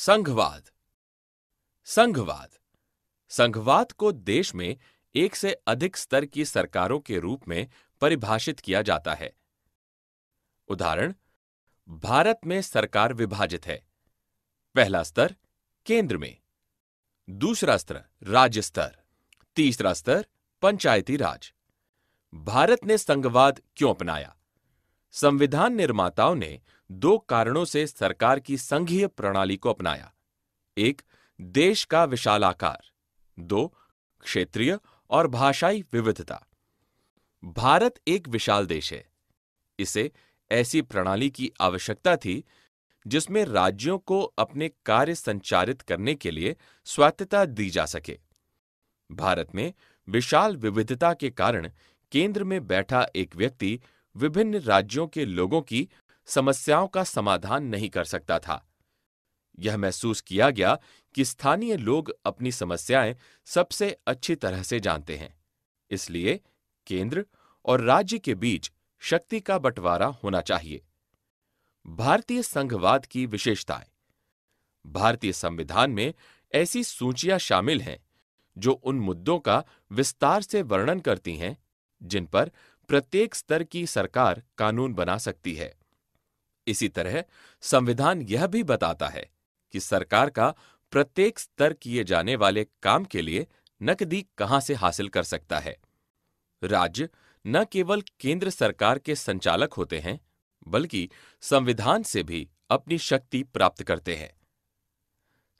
संघवाद संघवाद संघवाद को देश में एक से अधिक स्तर की सरकारों के रूप में परिभाषित किया जाता है उदाहरण भारत में सरकार विभाजित है पहला स्तर केंद्र में दूसरा स्तर राज्य स्तर तीसरा स्तर पंचायती राज भारत ने संघवाद क्यों अपनाया संविधान निर्माताओं ने दो कारणों से सरकार की संघीय प्रणाली को अपनाया एक देश का विशाल आकार दो क्षेत्रीय और भाषाई विविधता भारत एक विशाल देश है इसे ऐसी प्रणाली की आवश्यकता थी जिसमें राज्यों को अपने कार्य संचालित करने के लिए स्वायत्तता दी जा सके भारत में विशाल विविधता के कारण केंद्र में बैठा एक व्यक्ति विभिन्न राज्यों के लोगों की समस्याओं का समाधान नहीं कर सकता था यह महसूस किया गया कि स्थानीय लोग अपनी समस्याएं सबसे अच्छी तरह से जानते हैं इसलिए केंद्र और राज्य के बीच शक्ति का बंटवारा होना चाहिए भारतीय संघवाद की विशेषताएं भारतीय संविधान में ऐसी सूचियां शामिल हैं जो उन मुद्दों का विस्तार से वर्णन करती हैं जिन पर प्रत्येक स्तर की सरकार कानून बना सकती है इसी तरह संविधान यह भी बताता है कि सरकार का प्रत्येक स्तर किए जाने वाले काम के लिए नकदी कहां से हासिल कर सकता है राज्य न केवल केंद्र सरकार के संचालक होते हैं बल्कि संविधान से भी अपनी शक्ति प्राप्त करते हैं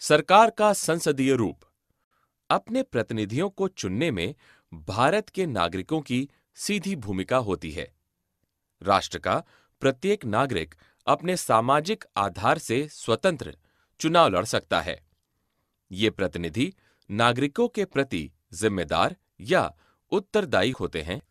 सरकार का संसदीय रूप अपने प्रतिनिधियों को चुनने में भारत के नागरिकों की सीधी भूमिका होती है राष्ट्र का प्रत्येक नागरिक अपने सामाजिक आधार से स्वतंत्र चुनाव लड़ सकता है ये प्रतिनिधि नागरिकों के प्रति जिम्मेदार या उत्तरदायी होते हैं